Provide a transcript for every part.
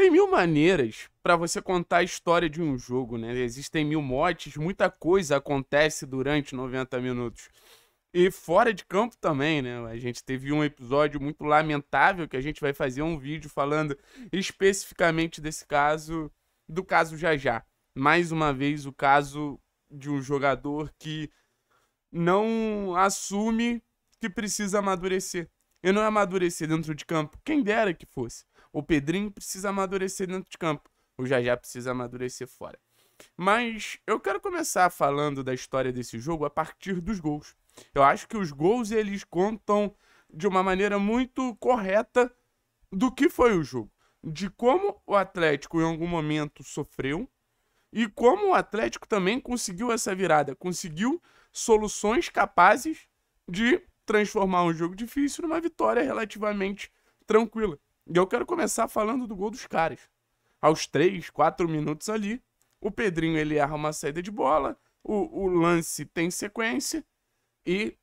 Tem mil maneiras para você contar a história de um jogo, né? Existem mil motes, muita coisa acontece durante 90 minutos. E fora de campo também, né? A gente teve um episódio muito lamentável que a gente vai fazer um vídeo falando especificamente desse caso, do caso Jajá. Mais uma vez, o caso de um jogador que não assume que precisa amadurecer. E não é amadurecer dentro de campo. Quem dera que fosse. O Pedrinho precisa amadurecer dentro de campo. O Jajá precisa amadurecer fora. Mas eu quero começar falando da história desse jogo a partir dos gols. Eu acho que os gols eles contam de uma maneira muito correta do que foi o jogo, de como o Atlético em algum momento sofreu e como o Atlético também conseguiu essa virada, conseguiu soluções capazes de transformar um jogo difícil numa vitória relativamente tranquila. E eu quero começar falando do gol dos caras. Aos três quatro minutos ali, o Pedrinho ele erra uma saída de bola, o, o lance tem sequência e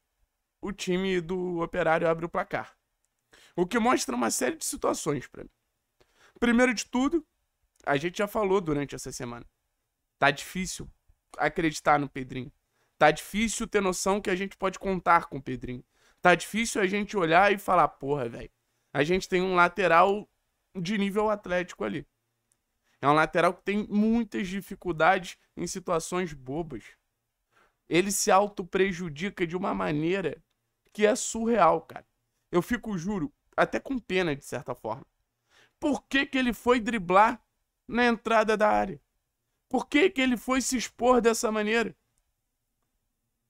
o time do Operário abre o placar. O que mostra uma série de situações para mim. Primeiro de tudo, a gente já falou durante essa semana. Tá difícil acreditar no Pedrinho. Tá difícil ter noção que a gente pode contar com o Pedrinho. Tá difícil a gente olhar e falar, porra, velho, a gente tem um lateral de nível atlético ali. É um lateral que tem muitas dificuldades em situações bobas. Ele se auto-prejudica de uma maneira que é surreal, cara. Eu fico, juro, até com pena, de certa forma. Por que, que ele foi driblar na entrada da área? Por que, que ele foi se expor dessa maneira?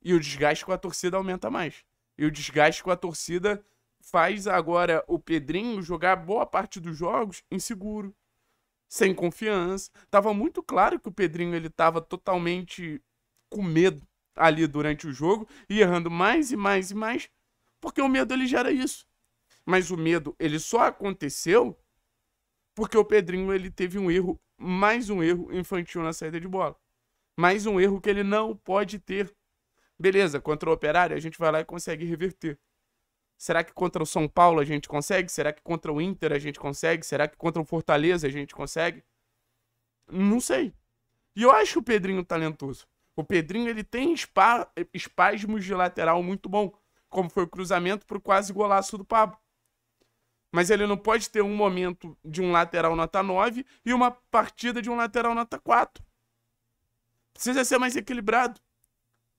E o desgaste com a torcida aumenta mais. E o desgaste com a torcida faz agora o Pedrinho jogar boa parte dos jogos inseguro, sem confiança. Tava muito claro que o Pedrinho ele tava totalmente com medo ali durante o jogo e errando mais e mais e mais, porque o medo ele gera isso. Mas o medo ele só aconteceu porque o Pedrinho ele teve um erro, mais um erro infantil na saída de bola. Mais um erro que ele não pode ter. Beleza, contra o Operário a gente vai lá e consegue reverter. Será que contra o São Paulo a gente consegue? Será que contra o Inter a gente consegue? Será que contra o Fortaleza a gente consegue? Não sei. E eu acho o Pedrinho talentoso. O Pedrinho ele tem espa espasmos de lateral muito bom, como foi o cruzamento pro quase golaço do Pablo. Mas ele não pode ter um momento de um lateral nota 9 e uma partida de um lateral nota 4. Precisa ser mais equilibrado.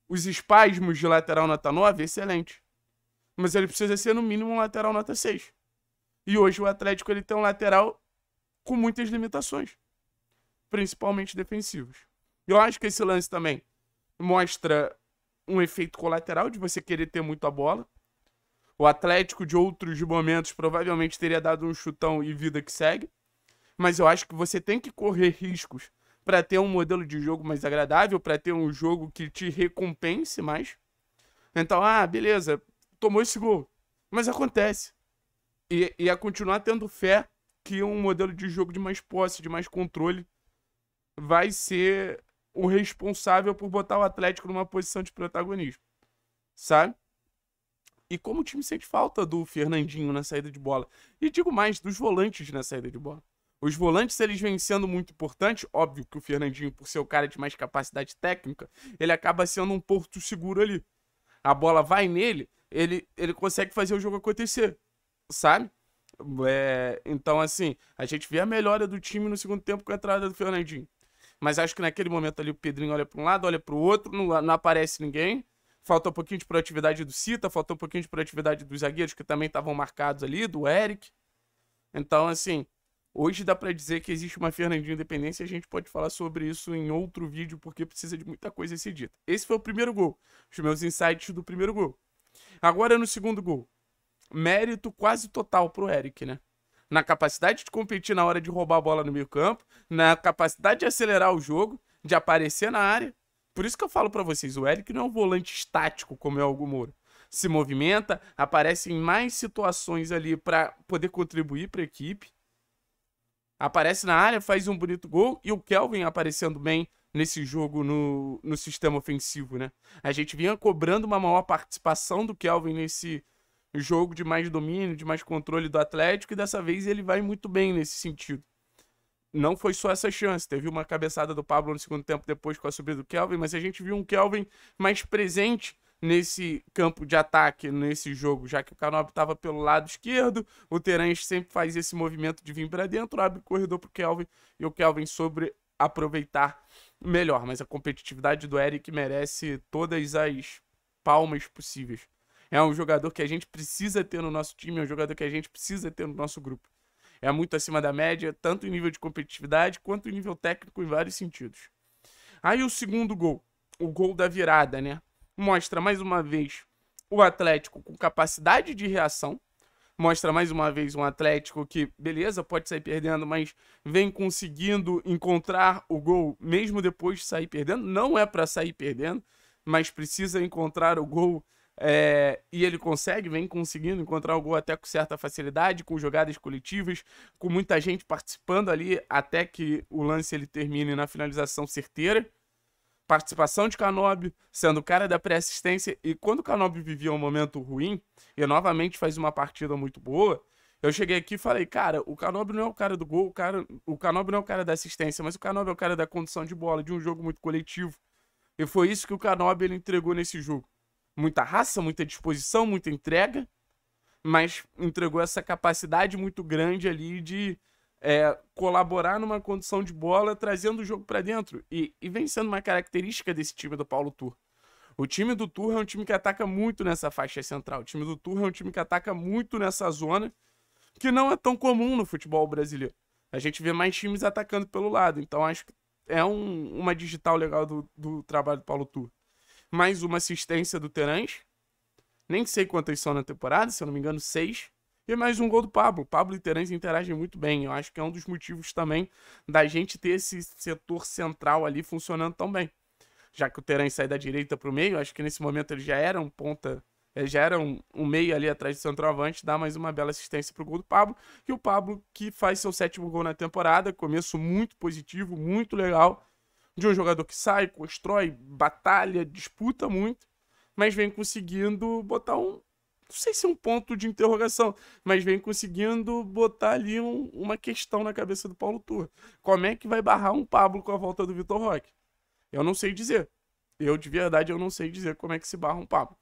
Os espasmos de lateral nota 9, excelente. Mas ele precisa ser, no mínimo, um lateral nota 6. E hoje o Atlético ele tem um lateral com muitas limitações, principalmente defensivos. Eu acho que esse lance também mostra um efeito colateral de você querer ter muito a bola. O Atlético de outros momentos provavelmente teria dado um chutão e vida que segue. Mas eu acho que você tem que correr riscos para ter um modelo de jogo mais agradável, para ter um jogo que te recompense mais. Então, ah, beleza, tomou esse gol. Mas acontece. E, e é continuar tendo fé que um modelo de jogo de mais posse, de mais controle, vai ser o responsável por botar o Atlético numa posição de protagonismo. Sabe? E como o time sente falta do Fernandinho na saída de bola. E digo mais, dos volantes na saída de bola. Os volantes, eles vêm sendo muito importantes. Óbvio que o Fernandinho, por ser o cara de mais capacidade técnica, ele acaba sendo um porto seguro ali. A bola vai nele, ele, ele consegue fazer o jogo acontecer, sabe? É, então, assim, a gente vê a melhora do time no segundo tempo com a entrada do Fernandinho. Mas acho que naquele momento ali o Pedrinho olha para um lado, olha para o outro, não, não aparece ninguém. Faltou um pouquinho de proatividade do Cita, faltou um pouquinho de proatividade dos zagueiros que também estavam marcados ali, do Eric. Então, assim, hoje dá para dizer que existe uma Fernandinho e a gente pode falar sobre isso em outro vídeo, porque precisa de muita coisa ser dita. Esse foi o primeiro gol, os meus insights do primeiro gol. Agora é no segundo gol. Mérito quase total pro Eric, né? Na capacidade de competir na hora de roubar a bola no meio-campo, na capacidade de acelerar o jogo, de aparecer na área. Por isso que eu falo para vocês, o Eric não é um volante estático como é o Gumoro. Se movimenta, aparece em mais situações ali para poder contribuir para a equipe. Aparece na área, faz um bonito gol e o Kelvin aparecendo bem nesse jogo no, no sistema ofensivo, né? A gente vinha cobrando uma maior participação do Kelvin nesse jogo de mais domínio, de mais controle do Atlético, e dessa vez ele vai muito bem nesse sentido. Não foi só essa chance, teve uma cabeçada do Pablo no segundo tempo depois com a subida do Kelvin, mas a gente viu um Kelvin mais presente nesse campo de ataque nesse jogo, já que o Canob estava pelo lado esquerdo, o Terence sempre faz esse movimento de vir para dentro, abre o corredor para o Kelvin e o Kelvin sobre aproveitar melhor. Mas a competitividade do Eric merece todas as palmas possíveis. É um jogador que a gente precisa ter no nosso time, é um jogador que a gente precisa ter no nosso grupo. É muito acima da média, tanto em nível de competitividade quanto em nível técnico em vários sentidos. Aí o segundo gol, o gol da virada, né? Mostra mais uma vez o Atlético com capacidade de reação, mostra mais uma vez um Atlético que, beleza, pode sair perdendo, mas vem conseguindo encontrar o gol mesmo depois de sair perdendo. Não é para sair perdendo, mas precisa encontrar o gol. É, e ele consegue, vem conseguindo encontrar o gol até com certa facilidade, com jogadas coletivas, com muita gente participando ali até que o lance ele termine na finalização certeira participação de Canóbio, sendo o cara da pré-assistência. E quando o Canóbio vivia um momento ruim, e novamente faz uma partida muito boa, eu cheguei aqui e falei, cara, o Canóbio não é o cara do gol, o, cara, o Canóbio não é o cara da assistência, mas o Canóbio é o cara da condição de bola, de um jogo muito coletivo. E foi isso que o Canóbio ele entregou nesse jogo. Muita raça, muita disposição, muita entrega, mas entregou essa capacidade muito grande ali de é, colaborar numa condição de bola, trazendo o jogo para dentro. E, e vem sendo uma característica desse time do Paulo Tur. O time do Tur é um time que ataca muito nessa faixa central. O time do Tur é um time que ataca muito nessa zona, que não é tão comum no futebol brasileiro. A gente vê mais times atacando pelo lado. Então acho que é um, uma digital legal do, do trabalho do Paulo Tur. Mais uma assistência do Terãs. Nem sei quantas são na temporada, se eu não me engano, seis. E mais um gol do Pablo. Pablo e Terence interagem muito bem. Eu acho que é um dos motivos também da gente ter esse setor central ali funcionando tão bem. Já que o Terence sai da direita para o meio, acho que nesse momento ele já era um ponta ele eh, já era um, um, meio ali atrás do centroavante, dá mais uma bela assistência para o gol do Pablo. E o Pablo que faz seu sétimo gol na temporada, começo muito positivo, muito legal, de um jogador que sai, constrói, batalha, disputa muito, mas vem conseguindo botar um, não sei se é um ponto de interrogação, mas vem conseguindo botar ali um, uma questão na cabeça do Paulo Tur Como é que vai barrar um Pablo com a volta do Vitor Roque? Eu não sei dizer. Eu, de verdade, eu não sei dizer como é que se barra um Pablo.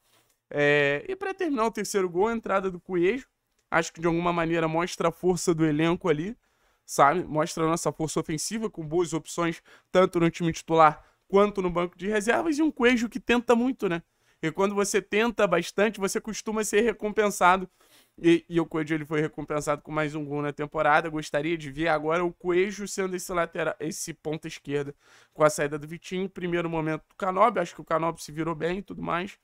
É... E para terminar o terceiro gol, a entrada do Cuejo. Acho que de alguma maneira mostra a força do elenco ali, sabe? Mostra a nossa força ofensiva, com boas opções, tanto no time titular quanto no banco de reservas. E um Cuejo que tenta muito, né? E quando você tenta bastante, você costuma ser recompensado. E, e o Coelho ele foi recompensado com mais um gol na temporada. Gostaria de ver agora o Coelho sendo esse lateral, esse ponta esquerda com a saída do Vitinho. Primeiro momento do Canob, acho que o Canob se virou bem e tudo mais.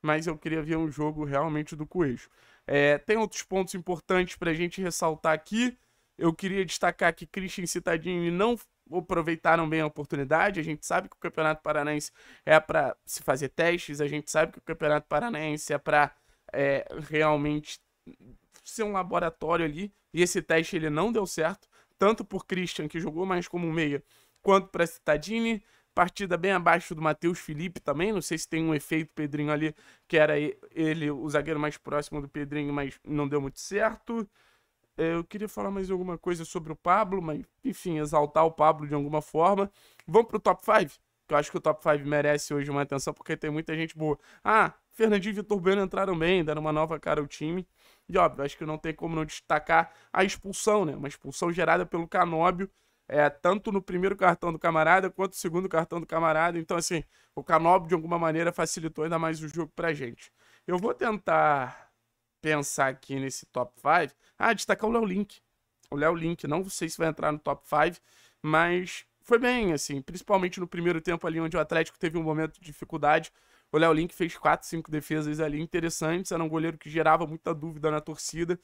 Mas eu queria ver um jogo realmente do Coelho. É, tem outros pontos importantes para a gente ressaltar aqui. Eu queria destacar que Christian Citadini não aproveitaram bem a oportunidade. A gente sabe que o Campeonato Paranaense é para se fazer testes, a gente sabe que o Campeonato Paranaense é para é, realmente ser um laboratório ali. E esse teste ele não deu certo, tanto por Christian, que jogou mais como meia, quanto para Citadini. Partida bem abaixo do Matheus Felipe também. Não sei se tem um efeito Pedrinho ali, que era ele o zagueiro mais próximo do Pedrinho, mas não deu muito certo eu queria falar mais alguma coisa sobre o Pablo, mas enfim, exaltar o Pablo de alguma forma. Vamos pro top 5? Que eu acho que o top 5 merece hoje uma atenção, porque tem muita gente boa. Ah, Fernandinho e Vitor Bueno entraram bem, deram uma nova cara ao time. E óbvio, acho que não tem como não destacar a expulsão, né? Uma expulsão gerada pelo Canóbio, é, tanto no primeiro cartão do camarada quanto no segundo cartão do camarada. Então, assim, o Canóbio de alguma maneira facilitou ainda mais o jogo pra gente. Eu vou tentar pensar aqui nesse top 5, ah, destacar o Léo Link. O Léo Link, não sei se vai entrar no top 5, mas foi bem, assim, principalmente no primeiro tempo ali, onde o Atlético teve um momento de dificuldade. O Léo Link fez 4, 5 defesas ali interessantes, era um goleiro que gerava muita dúvida na torcida,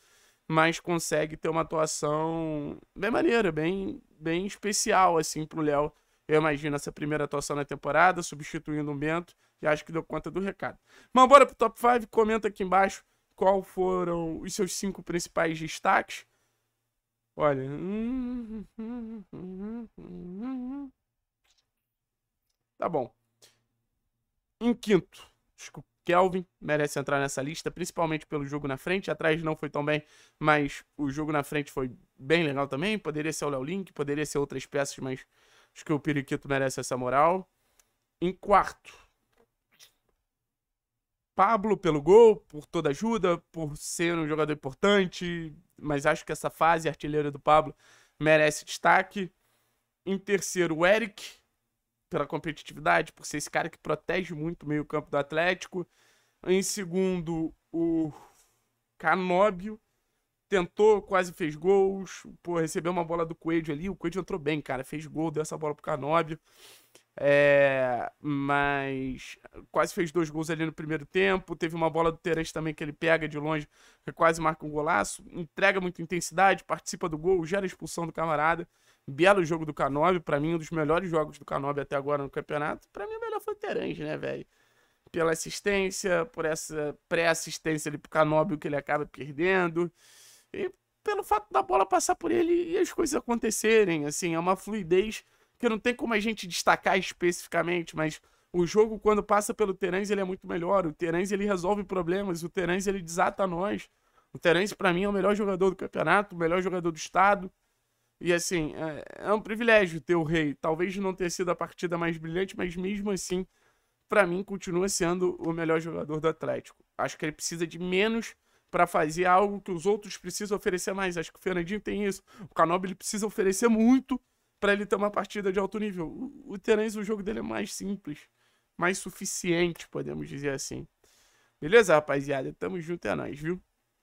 mas consegue ter uma atuação bem maneira, bem, bem especial, assim, pro Léo. Eu imagino essa primeira atuação na temporada, substituindo o Bento, e acho que deu conta do recado. Mas bora pro top 5, comenta aqui embaixo qual foram os seus cinco principais destaques? Olha. Tá bom. Em quinto, o Kelvin merece entrar nessa lista, principalmente pelo jogo na frente. Atrás não foi tão bem, mas o jogo na frente foi bem legal também. Poderia ser o Léo Link, poderia ser outras peças, mas acho que o Periquito merece essa moral. Em quarto, Pablo pelo gol, por toda ajuda, por ser um jogador importante, mas acho que essa fase artilheira do Pablo merece destaque. Em terceiro, o Eric, pela competitividade, por ser esse cara que protege muito o meio-campo do Atlético. Em segundo, o Canóbio, tentou, quase fez gols, pô, recebeu uma bola do Coelho ali, o Coelho entrou bem, cara, fez gol, deu essa bola pro Canóbio. É, mas quase fez dois gols ali no primeiro tempo. Teve uma bola do Terence também que ele pega de longe, que quase marca um golaço. Entrega muita intensidade, participa do gol, gera a expulsão do camarada. Belo jogo do Canobi, para mim um dos melhores jogos do Canobi até agora no campeonato. Para mim o melhor foi o Terence, né, velho? Pela assistência, por essa pré-assistência ali pro Canobi que ele acaba perdendo. E pelo fato da bola passar por ele e as coisas acontecerem, assim, é uma fluidez que não tem como a gente destacar especificamente, mas o jogo, quando passa pelo Terence, ele é muito melhor. O Terence, ele resolve problemas. O Terence, ele desata nós. O Terence, para mim, é o melhor jogador do campeonato, o melhor jogador do estado. E, assim, é, é um privilégio ter o Rei. Talvez não ter sido a partida mais brilhante, mas mesmo assim, para mim, continua sendo o melhor jogador do Atlético. Acho que ele precisa de menos para fazer algo que os outros precisam oferecer mais. Acho que o Fernandinho tem isso. O Canobi ele precisa oferecer muito para ele ter uma partida de alto nível. O, o Terence, o jogo dele é mais simples mais suficiente, podemos dizer assim. Beleza, rapaziada? Tamo junto, é nóis, viu?